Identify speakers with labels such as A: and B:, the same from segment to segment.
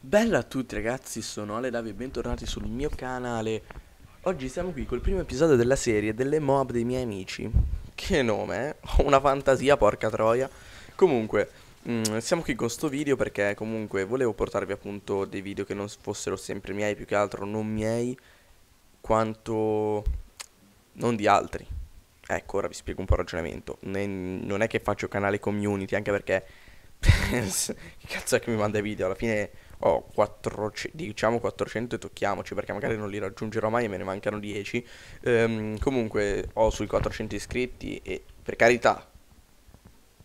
A: Bella a tutti ragazzi, sono Ale Davi e bentornati sul mio canale Oggi siamo qui col primo episodio della serie delle mob dei miei amici Che nome, eh? una fantasia, porca troia Comunque, mh, mm, siamo qui con sto video perché comunque volevo portarvi appunto dei video che non fossero sempre miei Più che altro non miei, quanto non di altri Ecco, ora vi spiego un po' il ragionamento Non è che faccio canale community, anche perché... che cazzo è che mi manda i video? Alla fine ho 400, diciamo 400 e tocchiamoci perché magari non li raggiungerò mai e me ne mancano 10. Ehm, comunque ho sui 400 iscritti e per carità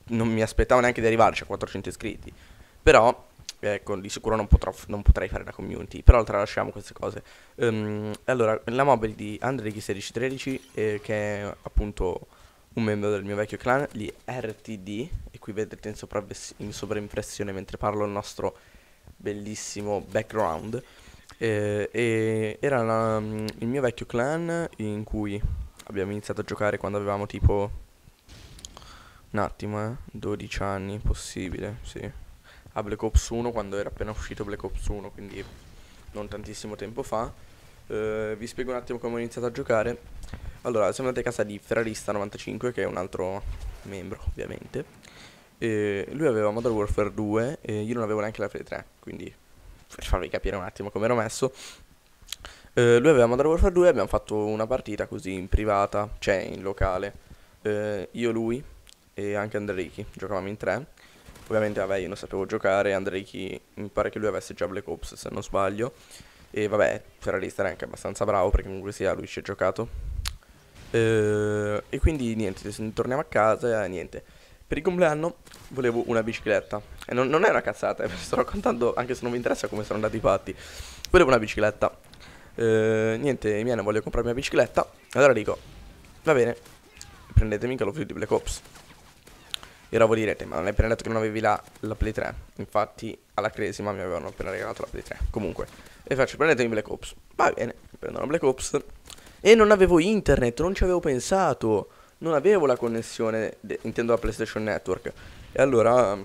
A: non mi aspettavo neanche di arrivarci a 400 iscritti. Però ecco, di sicuro non, potrò, non, potrei fare la community, però tralasciamo queste cose. Um, allora, la mobile di Andrei1613, eh, che è appunto un membro del mio vecchio clan, gli RTD, e qui vedete in, in sovraimpressione mentre parlo il nostro bellissimo background. Eh, e era la, mm, il mio vecchio clan in cui abbiamo iniziato a giocare quando avevamo tipo un attimo, eh, 12 anni, possibile, sì. A Black Ops 1 quando era appena uscito Black Ops 1, quindi non tantissimo tempo fa. Eh, vi spiego un attimo come ho iniziato a giocare. Allora, siamo andati a casa di Ferrarista95, che è un altro membro, ovviamente. E lui aveva Modern Warfare 2 e io non avevo neanche la Play 3, quindi per farvi capire un attimo come ero messo. Eh, lui aveva Modern Warfare 2 e abbiamo fatto una partita così in privata, cioè in locale. Eh, io, lui e anche Andreiki, giocavamo in tre. Ovviamente vabbè io non sapevo giocare, Andreiki mi pare che lui avesse già Black Ops se non sbaglio. E vabbè, Ferrarista era anche abbastanza bravo perché comunque sia lui ci ha giocato. Eh, e quindi niente, torniamo a casa e niente per il compleanno volevo una bicicletta. E non, non è una cazzata, eh, sto raccontando anche se non mi interessa come sono andati i fatti. Volevo una bicicletta. Eh, niente, i miei non vogliono una bicicletta. Allora dico, va bene, prendetemi Call of Duty Black Ops. E ora voi direte, ma non hai appena detto che non avevi la, la Play 3. Infatti, alla cresima mi avevano appena regalato la Play 3. Comunque, e faccio, prendetemi Black Ops. Va bene, prendo la Black Ops. E non avevo internet, non ci avevo pensato non avevo la connessione, de- intendo la PlayStation Network. E allora,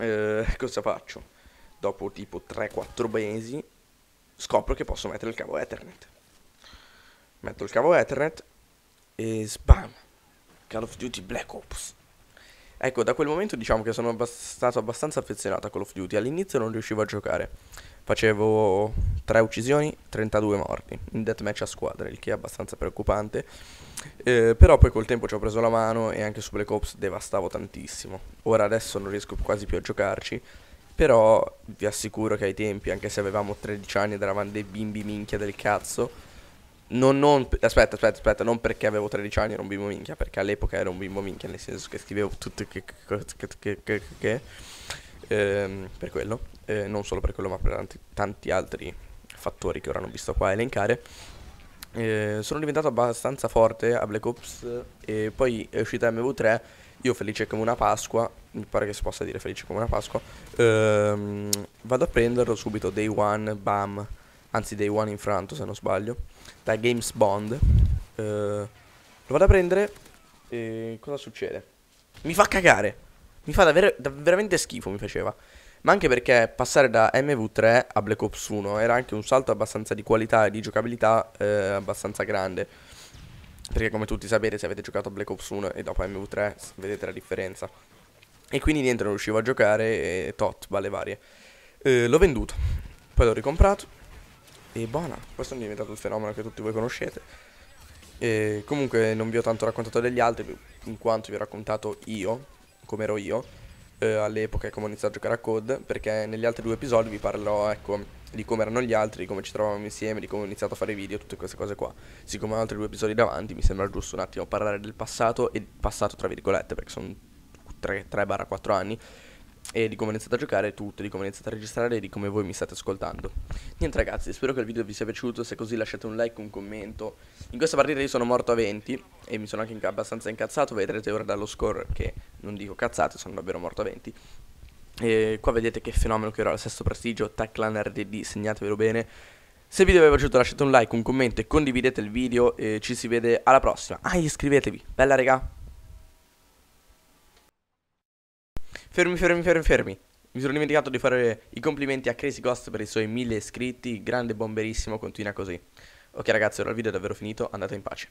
A: eh, cosa faccio? Dopo tipo 3-4 mesi, scopro che posso mettere il cavo Ethernet. Metto il cavo Ethernet e sbam! Call of Duty Black Ops. Ecco, da quel momento diciamo che sono abbast- stato abbastanza affezionato a Call of Duty. All'inizio non riuscivo a giocare. Facevo 3 uccisioni, 32 morti in deathmatch a squadre, il che è abbastanza preoccupante. Eh, però poi col tempo ci ho preso la mano e anche su Black Ops devastavo tantissimo. Ora adesso non riesco quasi più a giocarci. Però vi assicuro che ai tempi, anche se avevamo 13 anni ed eravamo dei bimbi minchia del cazzo, non, non, aspetta, aspetta, aspetta, non perché avevo 13 anni ero un bimbo minchia, perché all'epoca ero un bimbo minchia, nel senso che scrivevo tutto che, che, che, che ehm, per quello, eh, non solo per quello ma per tanti, tanti, altri fattori che ora non vi sto qua a elencare. Eh, sono diventato abbastanza forte a Black Ops e poi è uscita MV3, io felice come una Pasqua, mi pare che si possa dire felice come una Pasqua, ehm, vado a prenderlo subito, day one, bam, anzi dei One Infranto se non sbaglio, da Games Bond. Eh, lo vado a prendere e cosa succede? Mi fa cagare, mi fa davvero, veramente schifo, mi faceva. Ma anche perché passare da MV3 a Black Ops 1 era anche un salto abbastanza di qualità e di giocabilità eh, abbastanza grande. Perché come tutti sapete se avete giocato a Black Ops 1 e dopo MV3 vedete la differenza. E quindi niente, non riuscivo a giocare e tot, vale varie. Eh, l'ho venduto, poi l'ho ricomprato e buona. Questo è diventato il fenomeno che tutti voi conoscete. E comunque non vi ho tanto raccontato degli altri, in quanto vi ho raccontato io, come ero io, eh, all'epoca e come ho iniziato a giocare a Code, perché negli altri due episodi vi parlerò, ecco, di come erano gli altri, di come ci trovavamo insieme, di come ho iniziato a fare video, tutte queste cose qua. Siccome ho altri due episodi davanti, mi sembra giusto un attimo parlare del passato, e passato tra virgolette, perché sono 3-4 anni, e di come ho iniziato a giocare tutto, di come ho iniziato a registrare e di come voi mi state ascoltando. Niente ragazzi, spero che il video vi sia piaciuto, se così lasciate un like, un commento. In questa partita io sono morto a 20 e mi sono anche abbastanza incazzato, vedrete ora dallo score che non dico cazzate, sono davvero morto a 20. E qua vedete che fenomeno che ero al sesto prestigio, Taclan RDD, segnatevelo bene. Se il video vi è piaciuto lasciate un like, un commento e condividete il video e ci si vede alla prossima. Ah, iscrivetevi. Bella raga! Fermi, fermi, fermi, fermi. Mi sono dimenticato di fare i complimenti a Crazy Ghost per i suoi mille iscritti. Grande bomberissimo, continua così. Ok ragazzi, ora il video è davvero finito, andate in pace.